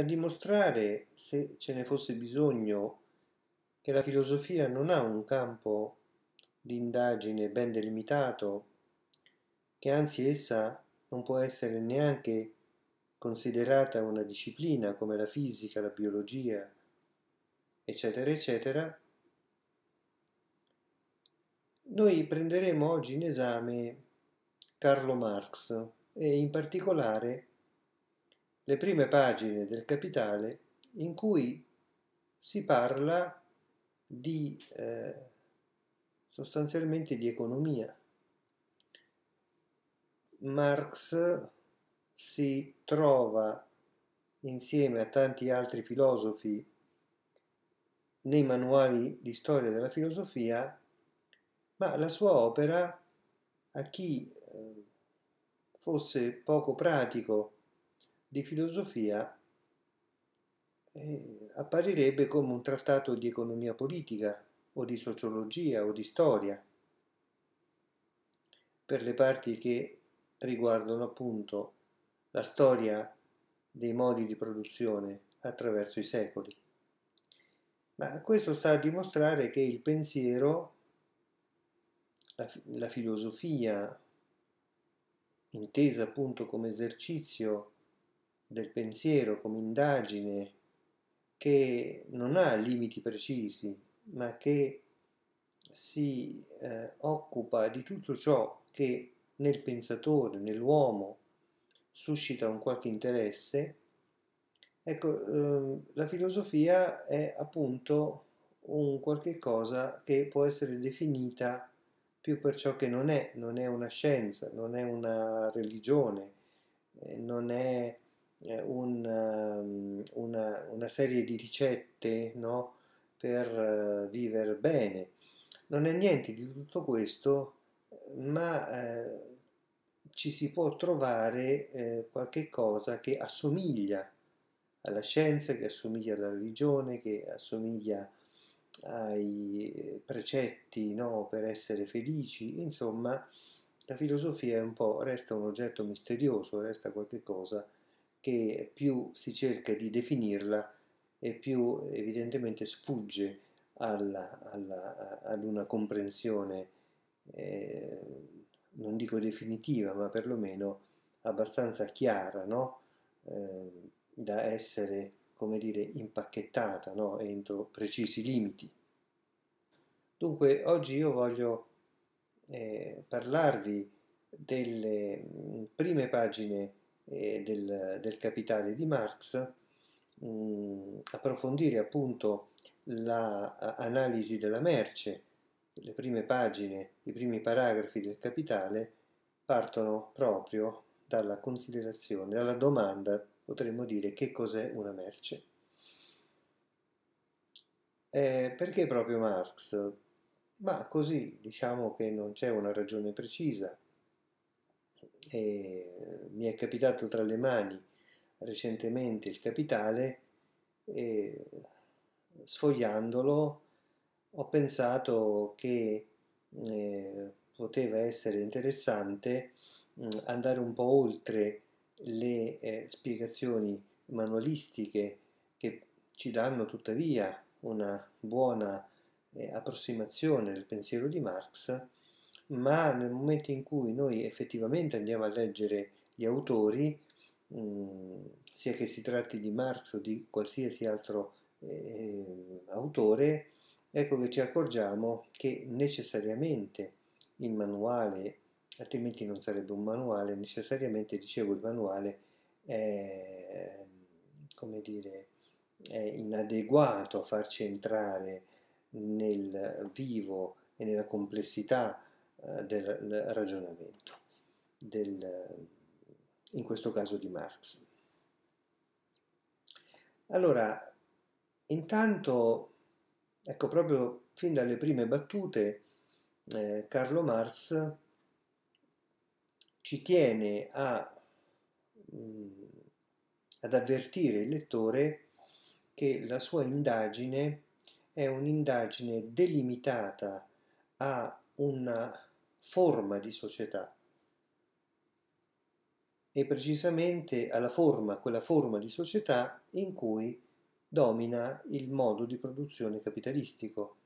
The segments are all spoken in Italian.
a dimostrare, se ce ne fosse bisogno, che la filosofia non ha un campo di indagine ben delimitato, che anzi essa non può essere neanche considerata una disciplina come la fisica, la biologia, eccetera, eccetera, noi prenderemo oggi in esame Carlo Marx e in particolare le prime pagine del Capitale in cui si parla di, eh, sostanzialmente di economia. Marx si trova insieme a tanti altri filosofi nei manuali di storia della filosofia, ma la sua opera a chi eh, fosse poco pratico di filosofia eh, apparirebbe come un trattato di economia politica o di sociologia o di storia per le parti che riguardano appunto la storia dei modi di produzione attraverso i secoli. Ma questo sta a dimostrare che il pensiero, la, la filosofia, intesa appunto come esercizio del pensiero come indagine che non ha limiti precisi, ma che si eh, occupa di tutto ciò che nel pensatore, nell'uomo, suscita un qualche interesse, ecco, ehm, la filosofia è appunto un qualche cosa che può essere definita più per ciò che non è, non è una scienza, non è una religione, eh, non è eh, un, ehm, una, una, serie di ricette no? per eh, vivere bene. Non è niente di tutto questo, ma eh, ci si può trovare eh, qualche cosa che assomiglia alla scienza, che assomiglia alla religione, che assomiglia ai eh, precetti no, per essere felici, insomma la filosofia un resta un oggetto misterioso, resta qualche qualcosa che più si cerca di definirla e più evidentemente sfugge alla, alla, ad una comprensione, eh, non dico definitiva, ma perlomeno abbastanza chiara, no? eh, da essere, come dire, impacchettata no? entro precisi limiti. Dunque, oggi io voglio eh, parlarvi delle mm, prime pagine e eh, del, del Capitale di Marx, mh, mm, approfondire appunto l'analisi la della merce, le prime pagine, i primi paragrafi del Capitale partono proprio dalla considerazione, dalla domanda, potremmo dire, che cos'è una merce. Eh, perché proprio Marx? Ma così diciamo che non c'è una ragione precisa. E mi è capitato tra le mani recentemente il capitale e sfogliandolo ho pensato che eh, poteva essere interessante mh, mm, andare un po' oltre le eh, spiegazioni manualistiche che ci danno tuttavia una buona eh, approssimazione del pensiero di Marx ma nel momento in cui noi effettivamente andiamo a leggere gli autori, mh, sia che si tratti di Marx o di qualsiasi altro eh, autore, ecco che ci accorgiamo che necessariamente il manuale, altrimenti non sarebbe un manuale, necessariamente, dicevo, il manuale è, come dire, è inadeguato a farci entrare nel vivo e nella complessità eh, del ragionamento, del, in questo caso di Marx. Allora, intanto, ecco proprio fin dalle prime battute, eh, Carlo Marx ci tiene a, mh, mm, ad avvertire il lettore che la sua indagine è un'indagine delimitata a una forma di società e precisamente alla forma, quella forma di società in cui domina il modo di produzione capitalistico.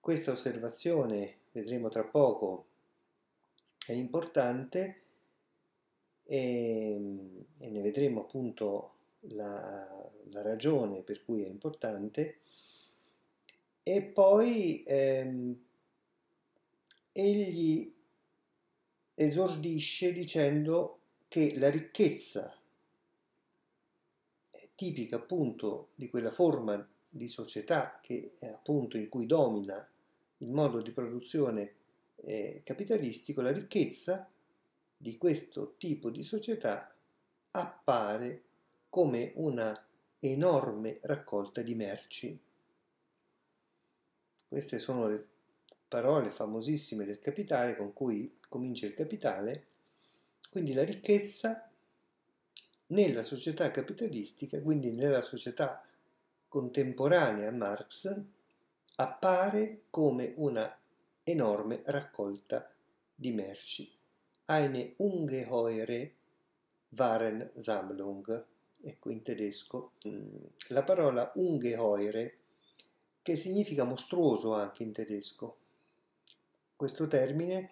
Questa osservazione, vedremo tra poco, è importante e, e ne vedremo appunto la, la, ragione per cui è importante e poi ehm, egli esordisce dicendo che la ricchezza tipica appunto di quella forma di società che è appunto in cui domina il modo di produzione eh, capitalistico, la ricchezza di questo tipo di società appare come una enorme raccolta di merci. Queste sono le parole famosissime del capitale con cui comincia il capitale, quindi la ricchezza nella società capitalistica, quindi nella società contemporanea a Marx, appare come una enorme raccolta di merci. Eine ungeheure Sammlung, ecco in tedesco, mm, la parola ungeheure, che significa mostruoso anche in tedesco, questo termine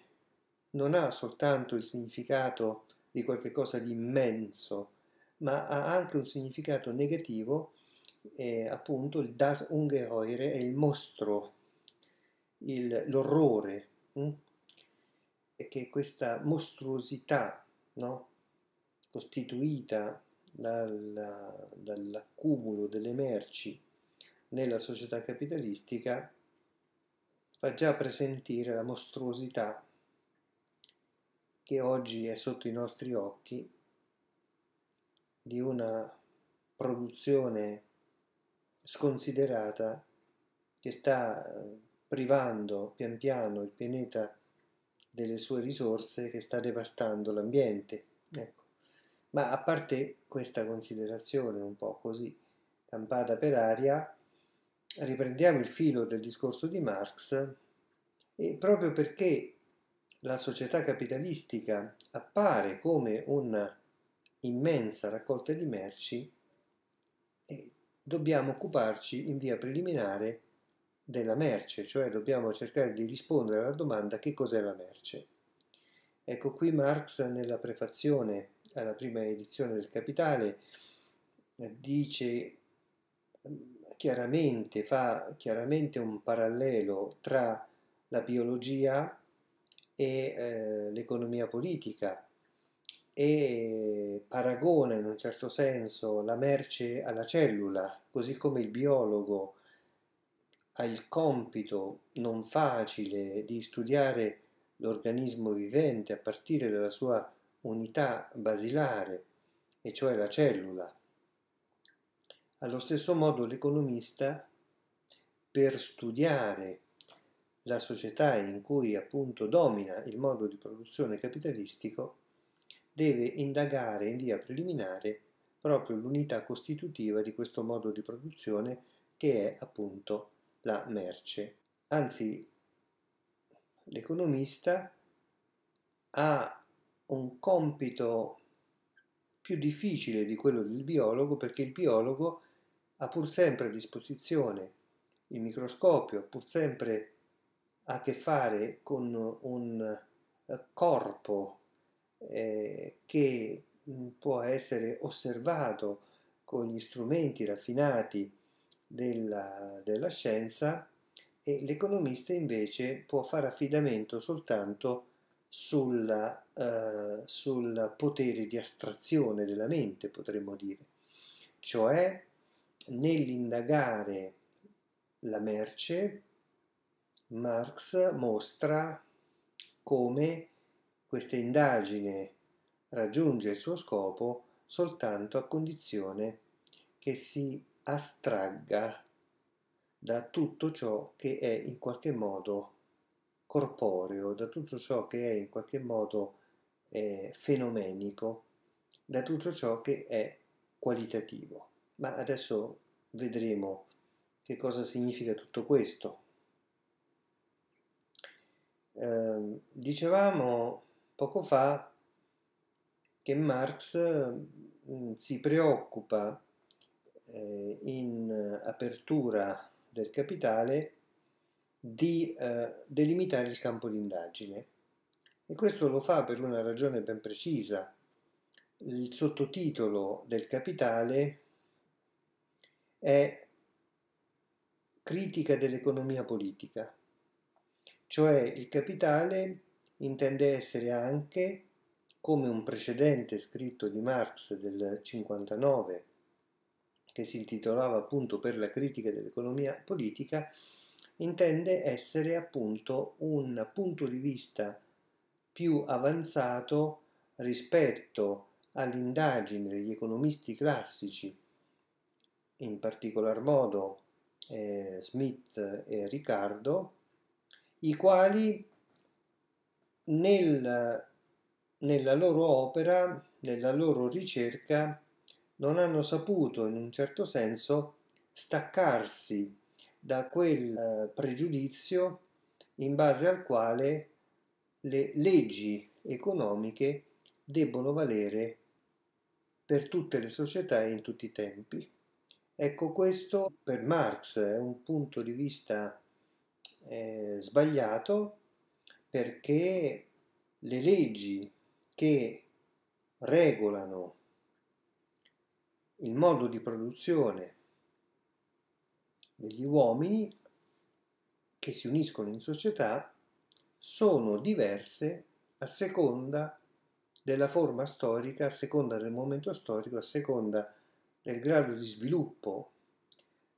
non ha soltanto il significato di qualcosa di immenso, ma ha anche un significato negativo, eh, appunto il das Ungeheure è il mostro, il, l'orrore, hm? e che questa mostruosità no? costituita dal, dall'accumulo delle merci nella società capitalistica fa già presentire la mostruosità che oggi è sotto i nostri occhi di una produzione sconsiderata che sta eh, privando pian piano il pianeta delle sue risorse, che sta devastando l'ambiente. Ecco. Ma a parte questa considerazione un po' così campata per aria, riprendiamo il filo del discorso di Marx e proprio perché la società capitalistica appare come un'immensa raccolta di merci, eh, dobbiamo occuparci in via preliminare della merce, cioè dobbiamo cercare di rispondere alla domanda che cos'è la merce. Ecco qui Marx nella prefazione alla prima edizione del Capitale eh, dice chiaramente, fa chiaramente un parallelo tra la biologia e eh, l'economia politica e paragona in un certo senso la merce alla cellula, così come il biologo ha il compito non facile di studiare l'organismo vivente a partire dalla sua unità basilare, e cioè la cellula. Allo stesso modo l'economista, per studiare la società in cui appunto domina il modo di produzione capitalistico, deve indagare in via preliminare proprio l'unità costitutiva di questo modo di produzione che è appunto la merce. Anzi, l'economista ha un compito più difficile di quello del biologo perché il biologo ha pur sempre a disposizione il microscopio, pur sempre a che fare con un eh, corpo eh, che mm, può essere osservato con gli strumenti raffinati della, della scienza e l'economista invece può fare affidamento soltanto sulla, eh, sul potere di astrazione della mente, potremmo dire, cioè nell'indagare la merce, Marx mostra come questa indagine raggiunge il suo scopo soltanto a condizione che si astragga da tutto ciò che è in qualche modo corporeo, da tutto ciò che è in qualche modo eh, fenomenico, da tutto ciò che è qualitativo. Ma adesso vedremo che cosa significa tutto questo. Eh, dicevamo poco fa che Marx mm, si preoccupa eh, in apertura del capitale di eh, delimitare il campo d'indagine e questo lo fa per una ragione ben precisa. Il sottotitolo del capitale è critica dell'economia politica, cioè il capitale intende essere anche, come un precedente scritto di Marx del 59, che si intitolava appunto Per la critica dell'economia politica, intende essere appunto un punto di vista più avanzato rispetto all'indagine degli economisti classici in particolar modo eh, Smith e Riccardo, i quali nel, nella loro opera, nella loro ricerca, non hanno saputo in un certo senso staccarsi da quel eh, pregiudizio in base al quale le leggi economiche debbono valere per tutte le società e in tutti i tempi. Ecco, questo per Marx è un punto di vista eh, sbagliato perché le leggi che regolano il modo di produzione degli uomini che si uniscono in società sono diverse a seconda della forma storica, a seconda del momento storico, a seconda nel grado di sviluppo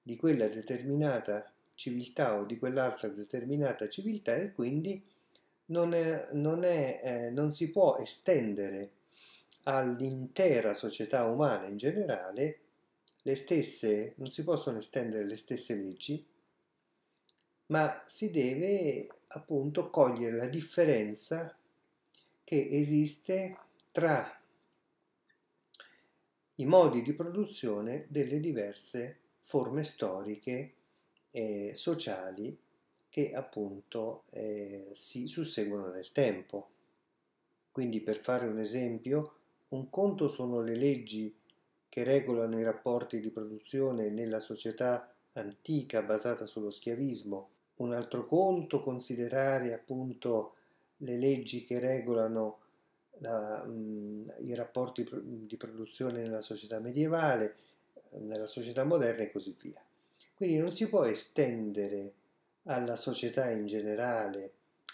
di quella determinata civiltà o di quell'altra determinata civiltà e quindi non, è, non, è, eh, non si può estendere all'intera società umana in generale le stesse, non si possono estendere le stesse leggi, ma si deve appunto cogliere la differenza che esiste tra i modi di produzione delle diverse forme storiche e sociali che appunto eh, si susseguono nel tempo. Quindi per fare un esempio, un conto sono le leggi che regolano i rapporti di produzione nella società antica basata sullo schiavismo, un altro conto considerare appunto le leggi che regolano la, mh, i rapporti di produzione nella società medievale, eh, nella società moderna e così via. Quindi non si può estendere alla società in generale,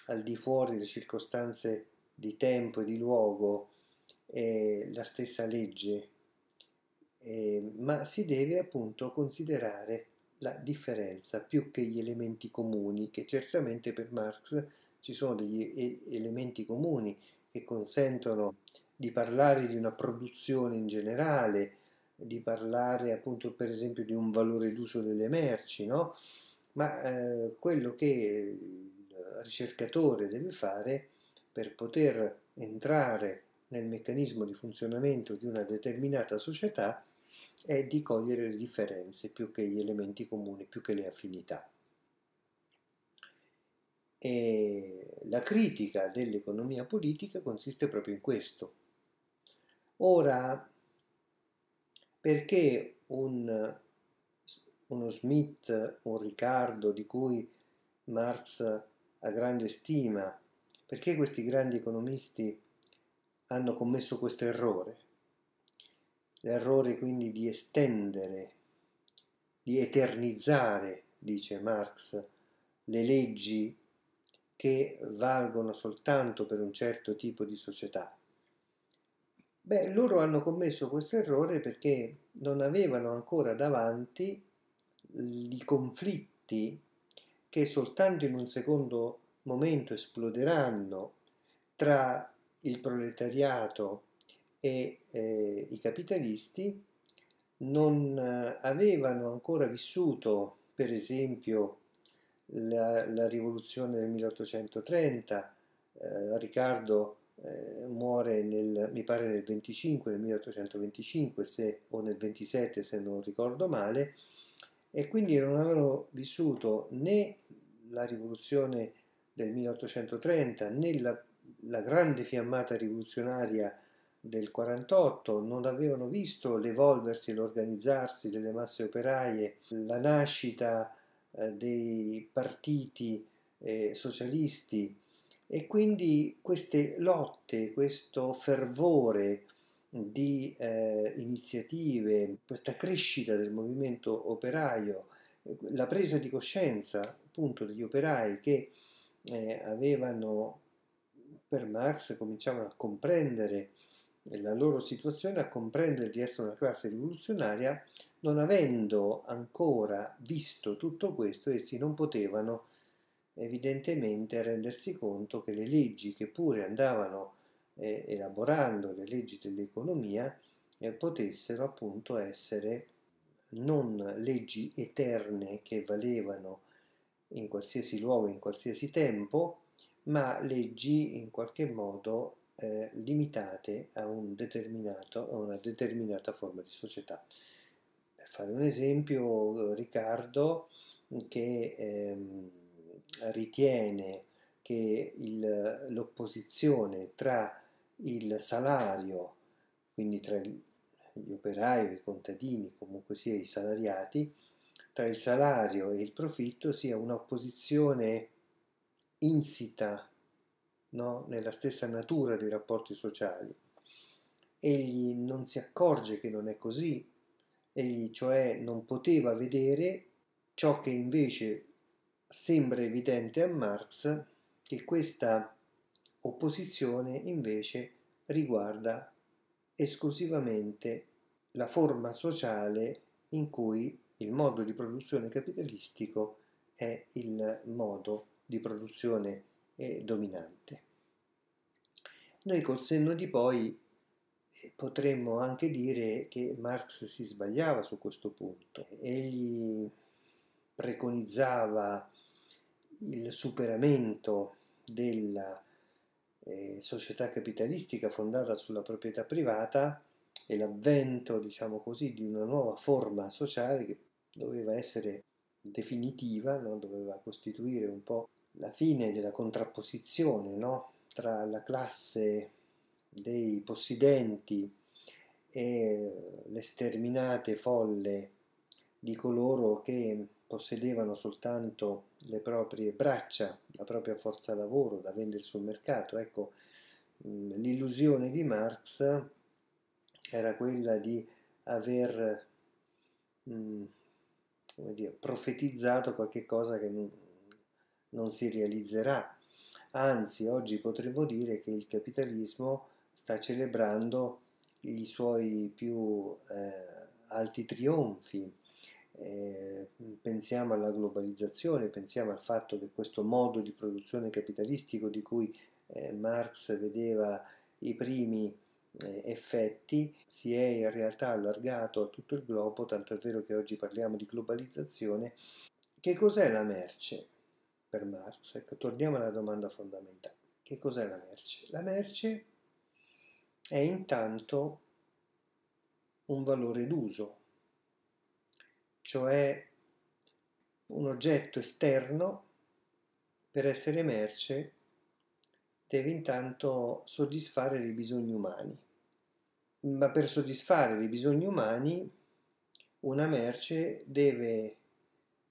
al di fuori delle circostanze di tempo e di luogo, eh, la stessa legge, eh, ma si deve appunto considerare la differenza più che gli elementi comuni, che certamente per Marx ci sono degli elementi comuni che consentono di parlare di una produzione in generale, di parlare appunto per esempio di un valore d'uso delle merci, no? ma eh, quello che il ricercatore deve fare per poter entrare nel meccanismo di funzionamento di una determinata società è di cogliere le differenze più che gli elementi comuni, più che le affinità. E la critica dell'economia politica consiste proprio in questo. Ora, perché un, uno Smith, un Riccardo di cui Marx ha grande stima, perché questi grandi economisti hanno commesso questo errore? L'errore quindi di estendere, di eternizzare, dice Marx, le leggi che valgono soltanto per un certo tipo di società. Beh, loro hanno commesso questo errore perché non avevano ancora davanti i conflitti che soltanto in un secondo momento esploderanno tra il proletariato e eh, i capitalisti, non eh, avevano ancora vissuto, per esempio, la, la rivoluzione del 1830, eh, Riccardo eh, muore nel, mi pare nel 25, nel 1825 se, o nel 27 se non ricordo male, e quindi non avevano vissuto né la rivoluzione del 1830 né la, la grande fiammata rivoluzionaria del 48, non avevano visto l'evolversi, l'organizzarsi delle masse operaie, la nascita eh, dei partiti eh, socialisti e quindi queste lotte, questo fervore di eh, iniziative, questa crescita del movimento operaio, la presa di coscienza appunto degli operai che eh, avevano per Marx cominciavano a comprendere la loro situazione a comprendere di essere una classe rivoluzionaria, non avendo ancora visto tutto questo, essi non potevano evidentemente rendersi conto che le leggi che pure andavano eh, elaborando, le leggi dell'economia, eh, potessero appunto essere non leggi eterne che valevano in qualsiasi luogo, in qualsiasi tempo, ma leggi in qualche modo eh, limitate a, un a, una determinata forma di società. Per fare un esempio, Riccardo che ehm, ritiene che l'opposizione tra il salario, quindi tra gli operai, i contadini, comunque sia i salariati, tra il salario e il profitto sia un'opposizione insita no? nella stessa natura dei rapporti sociali. Egli non si accorge che non è così, egli cioè non poteva vedere ciò che invece sembra evidente a Marx, che questa opposizione invece riguarda esclusivamente la forma sociale in cui il modo di produzione capitalistico è il modo di produzione eh, dominante. Noi col senno di poi eh, potremmo anche dire che Marx si sbagliava su questo punto. Egli preconizzava il superamento della eh, società capitalistica fondata sulla proprietà privata e l'avvento, diciamo così, di una nuova forma sociale che doveva essere definitiva, no? doveva costituire un po' la fine della contrapposizione no? tra la classe dei possidenti e le sterminate folle di coloro che possedevano soltanto le proprie braccia, la propria forza lavoro da vendere sul mercato. Ecco, mm, l'illusione di Marx era quella di aver mh, mm, dire, profetizzato qualche cosa che non, non si realizzerà. Anzi, oggi potremmo dire che il capitalismo sta celebrando i suoi più eh, alti trionfi. Eh, pensiamo alla globalizzazione, pensiamo al fatto che questo modo di produzione capitalistico di cui eh, Marx vedeva i primi eh, effetti si è in realtà allargato a tutto il globo, tanto è vero che oggi parliamo di globalizzazione. Che cos'è la merce? per Marx, ecco, torniamo alla domanda fondamentale. Che cos'è la merce? La merce è intanto un valore d'uso, cioè un oggetto esterno per essere merce deve intanto soddisfare dei bisogni umani, ma per soddisfare dei bisogni umani una merce deve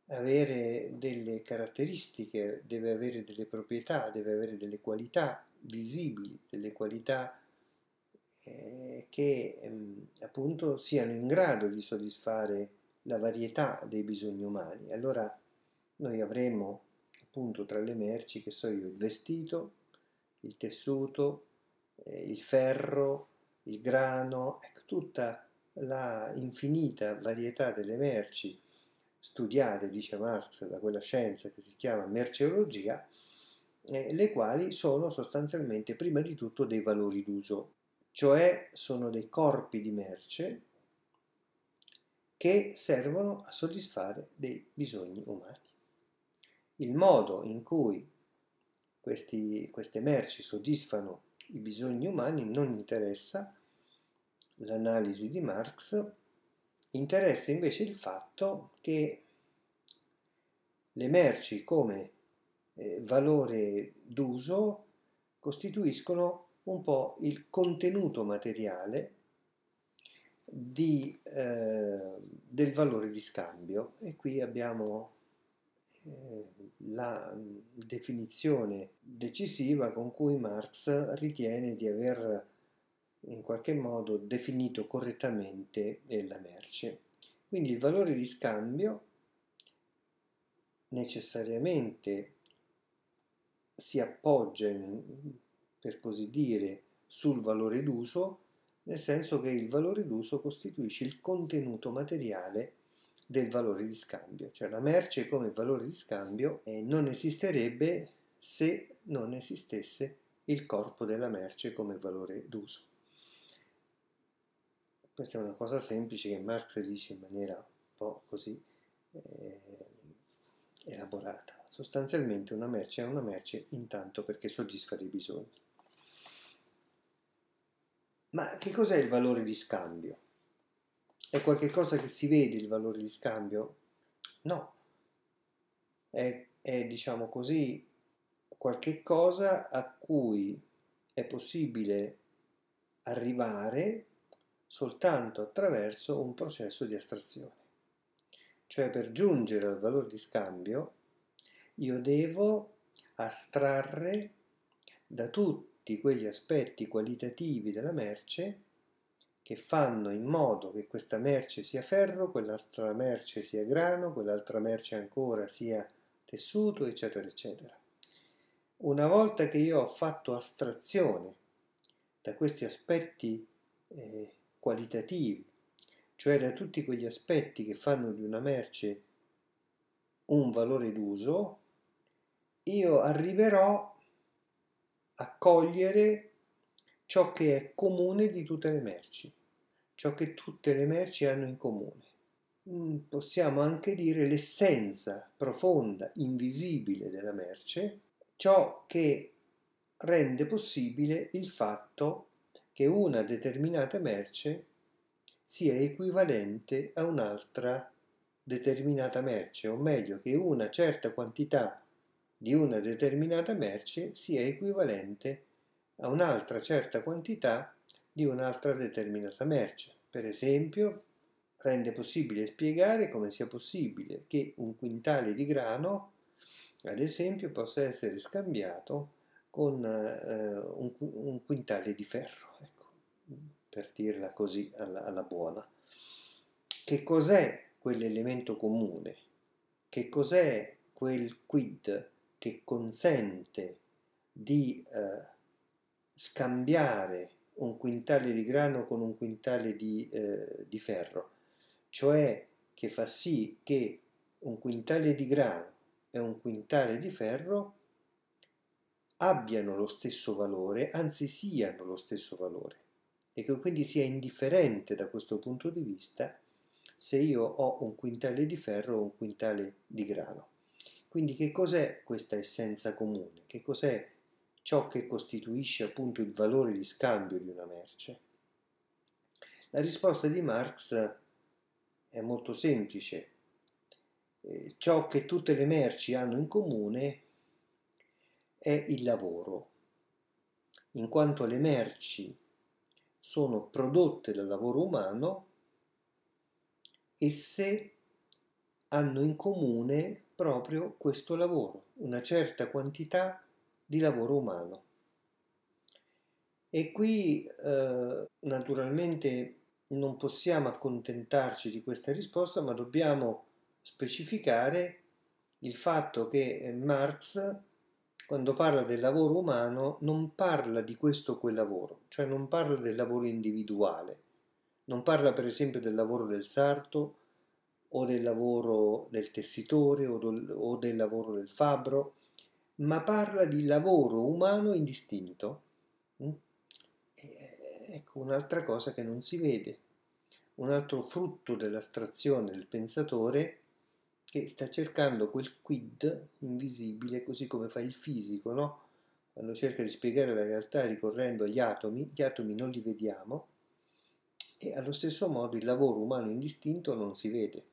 avere delle caratteristiche, deve avere delle proprietà, deve avere delle qualità visibili, delle qualità eh, che ehm, appunto siano in grado di soddisfare la varietà dei bisogni umani. Allora noi avremo appunto tra le merci, che so io, il vestito, il tessuto, eh, il ferro, il grano, ecco, tutta la infinita varietà delle merci studiate, dice Marx, da quella scienza che si chiama merceologia, eh, le quali sono sostanzialmente prima di tutto dei valori d'uso, cioè sono dei corpi di merce che servono a soddisfare dei bisogni umani. Il modo in cui questi, queste merci soddisfano i bisogni umani non interessa l'analisi di Marx, Interessa invece il fatto che le merci come eh, valore d'uso costituiscono un po' il contenuto materiale di, eh, del valore di scambio e qui abbiamo eh, la definizione decisiva con cui Marx ritiene di aver in qualche modo definito correttamente la merce. Quindi il valore di scambio necessariamente si appoggia, per così dire, sul valore d'uso, nel senso che il valore d'uso costituisce il contenuto materiale del valore di scambio, cioè la merce come valore di scambio eh, non esisterebbe se non esistesse il corpo della merce come valore d'uso. Questa è una cosa semplice che Marx dice in maniera un po' così eh, elaborata. Sostanzialmente una merce è una merce intanto perché soddisfa dei bisogni. Ma che cos'è il valore di scambio? È qualcosa che si vede il valore di scambio? No. È, è diciamo così, qualche cosa a cui è possibile arrivare soltanto attraverso un processo di astrazione. Cioè per giungere al valore di scambio io devo astrarre da tutti quegli aspetti qualitativi della merce che fanno in modo che questa merce sia ferro, quell'altra merce sia grano, quell'altra merce ancora sia tessuto, eccetera, eccetera. Una volta che io ho fatto astrazione da questi aspetti eh, qualitativi, cioè da tutti quegli aspetti che fanno di una merce un valore d'uso, io arriverò a cogliere ciò che è comune di tutte le merci, ciò che tutte le merci hanno in comune mm, possiamo anche dire l'essenza profonda, invisibile della merce, ciò che rende possibile il fatto che una determinata merce sia equivalente a un'altra determinata merce, o meglio che una certa quantità di una determinata merce sia equivalente a un'altra certa quantità di un'altra determinata merce. Per esempio, rende possibile spiegare come sia possibile che un quintale di grano, ad esempio, possa essere scambiato con eh, un, un, quintale di ferro, ecco, per dirla così alla, alla buona. Che cos'è quell'elemento comune? Che cos'è quel quid che consente di eh, scambiare un quintale di grano con un quintale di, eh, di, ferro, cioè che fa sì che un quintale di grano e un quintale di ferro abbiano lo stesso valore, anzi siano lo stesso valore e che quindi sia indifferente da questo punto di vista se io ho un quintale di ferro o un quintale di grano. Quindi che cos'è questa essenza comune? Che cos'è ciò che costituisce appunto il valore di scambio di una merce? La risposta di Marx è molto semplice. Eh, ciò che tutte le merci hanno in comune è il lavoro, in quanto le merci sono prodotte dal lavoro umano, esse hanno in comune proprio questo lavoro, una certa quantità di lavoro umano. E qui eh, naturalmente non possiamo accontentarci di questa risposta, ma dobbiamo specificare il fatto che Marx quando parla del lavoro umano non parla di questo o quel lavoro, cioè non parla del lavoro individuale, non parla per esempio del lavoro del sarto o del lavoro del tessitore o, do, o del lavoro del fabbro, ma parla di lavoro umano indistinto. Mm? Ecco un'altra cosa che non si vede, un altro frutto dell'astrazione del pensatore che sta cercando quel quid invisibile, così come fa il fisico, no? quando cerca di spiegare la realtà ricorrendo agli atomi, gli atomi non li vediamo e allo stesso modo il lavoro umano indistinto non si vede.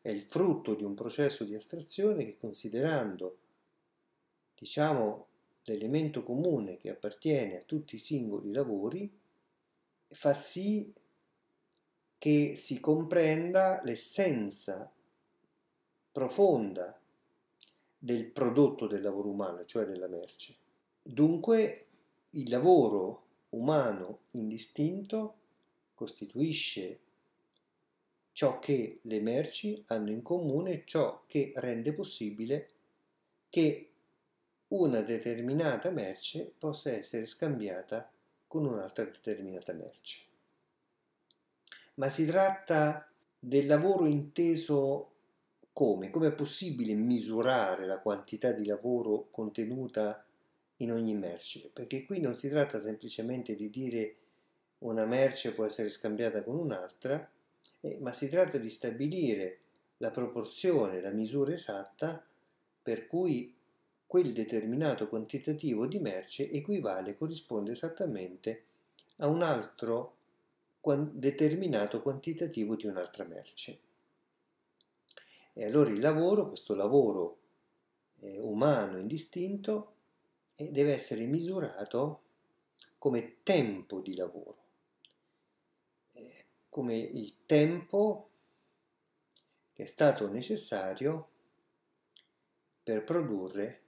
È il frutto di un processo di astrazione che considerando, diciamo, l'elemento comune che appartiene a tutti i singoli lavori, fa sì che si comprenda l'essenza profonda del prodotto del lavoro umano, cioè della merce. Dunque il lavoro umano indistinto costituisce ciò che le merci hanno in comune, ciò che rende possibile che una determinata merce possa essere scambiata con un'altra determinata merce. Ma si tratta del lavoro inteso come? Come è possibile misurare la quantità di lavoro contenuta in ogni merce? Perché qui non si tratta semplicemente di dire una merce può essere scambiata con un'altra, eh, ma si tratta di stabilire la proporzione, la misura esatta per cui quel determinato quantitativo di merce equivale, corrisponde esattamente a un altro determinato quantitativo di un'altra merce. E allora il lavoro, questo lavoro eh, umano, indistinto, eh, deve essere misurato come tempo di lavoro, eh, come il tempo che è stato necessario per produrre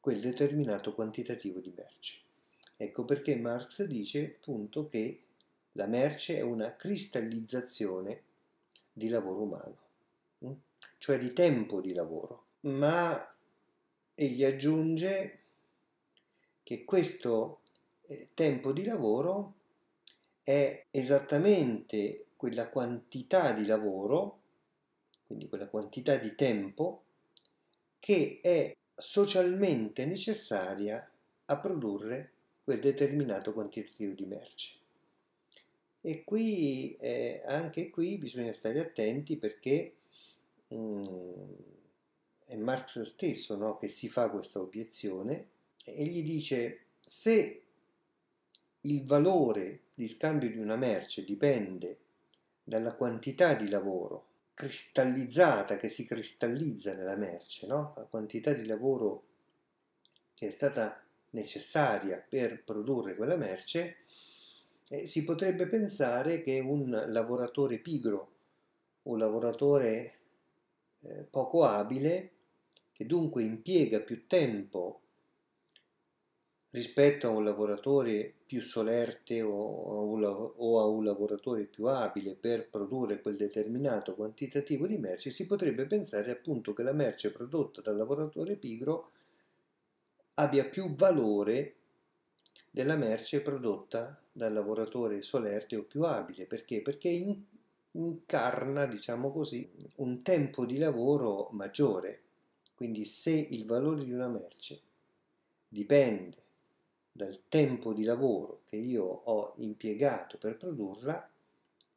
quel determinato quantitativo di merce. Ecco perché Marx dice appunto che la merce è una cristallizzazione di lavoro umano cioè di tempo di lavoro, ma egli aggiunge che questo eh, tempo di lavoro è esattamente quella quantità di lavoro, quindi quella quantità di tempo, che è socialmente necessaria a produrre quel determinato quantitativo di merce. E qui, eh, anche qui bisogna stare attenti perché Mm. è Marx stesso no, che si fa questa obiezione e gli dice se il valore di scambio di una merce dipende dalla quantità di lavoro cristallizzata che si cristallizza nella merce, no? la quantità di lavoro che è stata necessaria per produrre quella merce, eh, si potrebbe pensare che un lavoratore pigro, un lavoratore eh, poco abile, che dunque impiega più tempo rispetto a un lavoratore più solerte o a, un lavoratore più abile per produrre quel determinato quantitativo di merce, si potrebbe pensare appunto che la merce prodotta dal lavoratore pigro abbia più valore della merce prodotta dal lavoratore solerte o più abile. Perché? Perché incarna, diciamo così, un tempo di lavoro maggiore. Quindi se il valore di una merce dipende dal tempo di lavoro che io ho impiegato per produrla,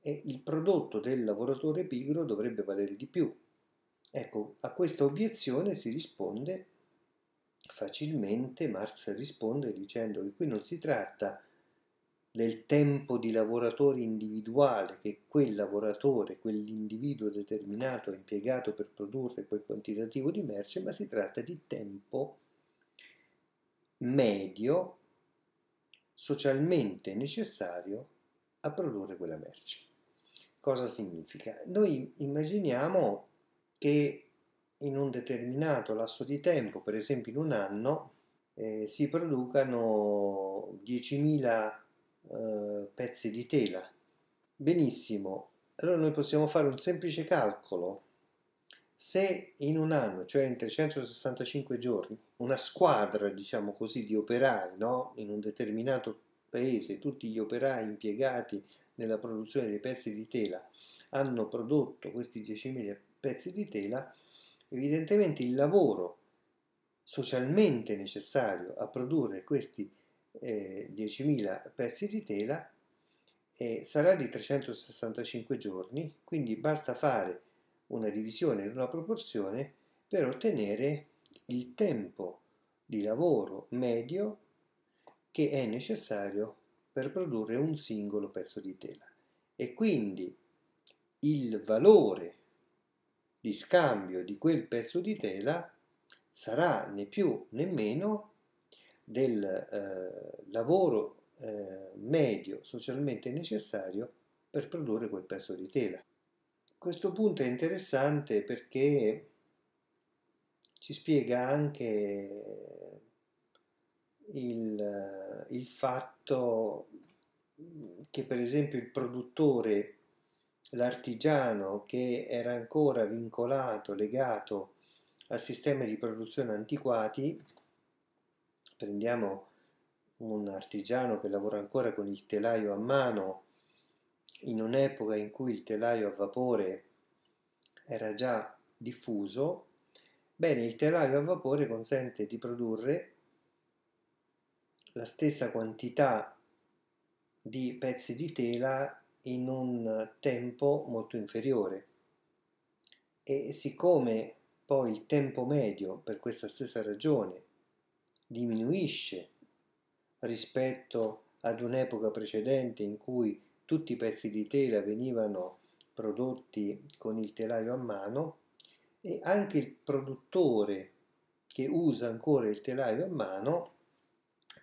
e il prodotto del lavoratore pigro dovrebbe valere di più. Ecco, a questa obiezione si risponde facilmente, Marx risponde dicendo che qui non si tratta di del tempo di lavoratore individuale che quel lavoratore, quell'individuo determinato ha impiegato per produrre quel quantitativo di merce, ma si tratta di tempo medio socialmente necessario a produrre quella merce. Cosa significa? Noi immaginiamo che in un determinato lasso di tempo, per esempio in un anno, eh, si producano 10.000 eh, pezzi di tela. Benissimo, allora noi possiamo fare un semplice calcolo. Se in un anno, cioè in 365 giorni, una squadra, diciamo così, di operai, no? in un determinato paese, tutti gli operai impiegati nella produzione dei pezzi di tela hanno prodotto questi 10.000 pezzi di tela, evidentemente il lavoro socialmente necessario a produrre questi 10.000 eh, 10.000 pezzi di tela e sarà di 365 giorni, quindi basta fare una divisione in una proporzione per ottenere il tempo di lavoro medio che è necessario per produrre un singolo pezzo di tela e quindi il valore di scambio di quel pezzo di tela sarà né più né meno del eh, lavoro eh, medio socialmente necessario per produrre quel pezzo di tela. Questo punto è interessante perché ci spiega anche il, il fatto che per esempio il produttore, l'artigiano che era ancora vincolato, legato a sistemi di produzione antiquati, prendiamo un artigiano che lavora ancora con il telaio a mano, in un'epoca in cui il telaio a vapore era già diffuso, bene, il telaio a vapore consente di produrre la stessa quantità di pezzi di tela in un tempo molto inferiore. E siccome poi il tempo medio, per questa stessa ragione, diminuisce rispetto ad un'epoca precedente in cui tutti i pezzi di tela venivano prodotti con il telaio a mano e anche il produttore che usa ancora il telaio a mano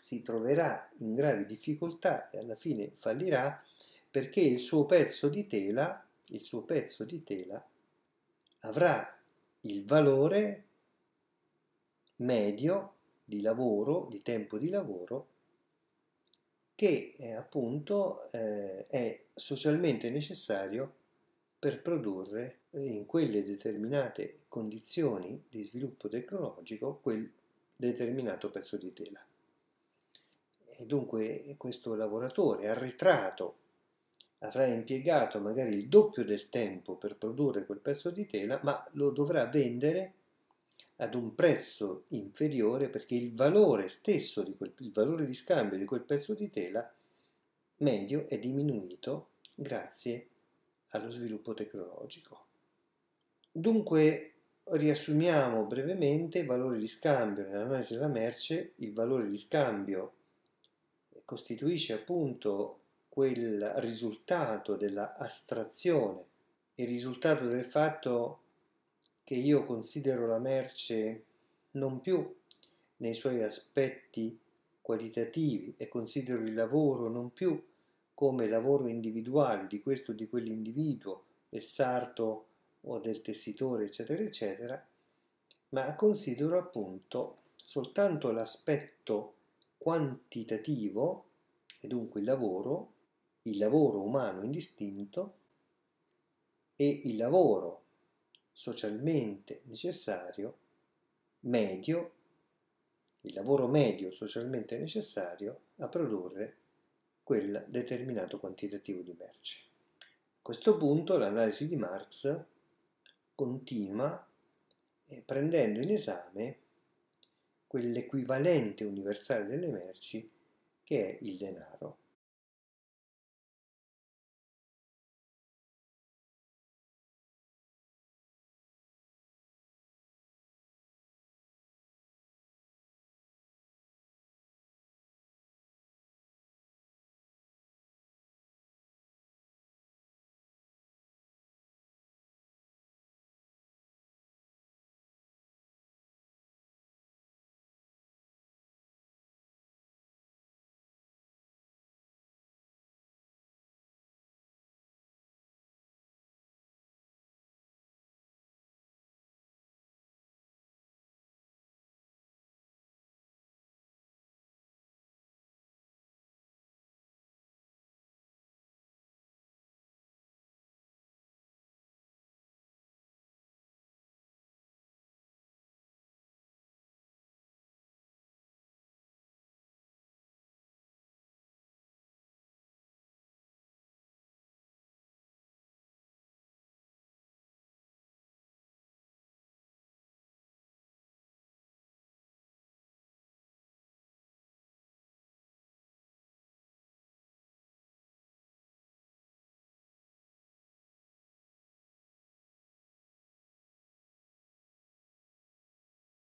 si troverà in gravi difficoltà e alla fine fallirà perché il suo pezzo di tela, il suo pezzo di tela avrà il valore medio di lavoro, di tempo di lavoro, che eh, appunto eh, è socialmente necessario per produrre in quelle determinate condizioni di sviluppo tecnologico quel determinato pezzo di tela. E dunque questo lavoratore arretrato avrà impiegato magari il doppio del tempo per produrre quel pezzo di tela, ma lo dovrà vendere ad un prezzo inferiore perché il valore stesso, di quel, il valore di scambio di quel pezzo di tela medio è diminuito grazie allo sviluppo tecnologico. Dunque riassumiamo brevemente il valore di scambio nell'analisi della merce, il valore di scambio costituisce appunto quel risultato della astrazione, il risultato del fatto che io considero la merce non più nei suoi aspetti qualitativi e considero il lavoro non più come lavoro individuale di questo o di quell'individuo, del sarto o del tessitore, eccetera, eccetera, ma considero appunto soltanto l'aspetto quantitativo, e dunque il lavoro, il lavoro umano indistinto, e il lavoro socialmente necessario medio, il lavoro medio socialmente necessario a produrre quel determinato quantitativo di merce. A questo punto l'analisi di Marx continua eh, prendendo in esame quell'equivalente universale delle merci che è il denaro.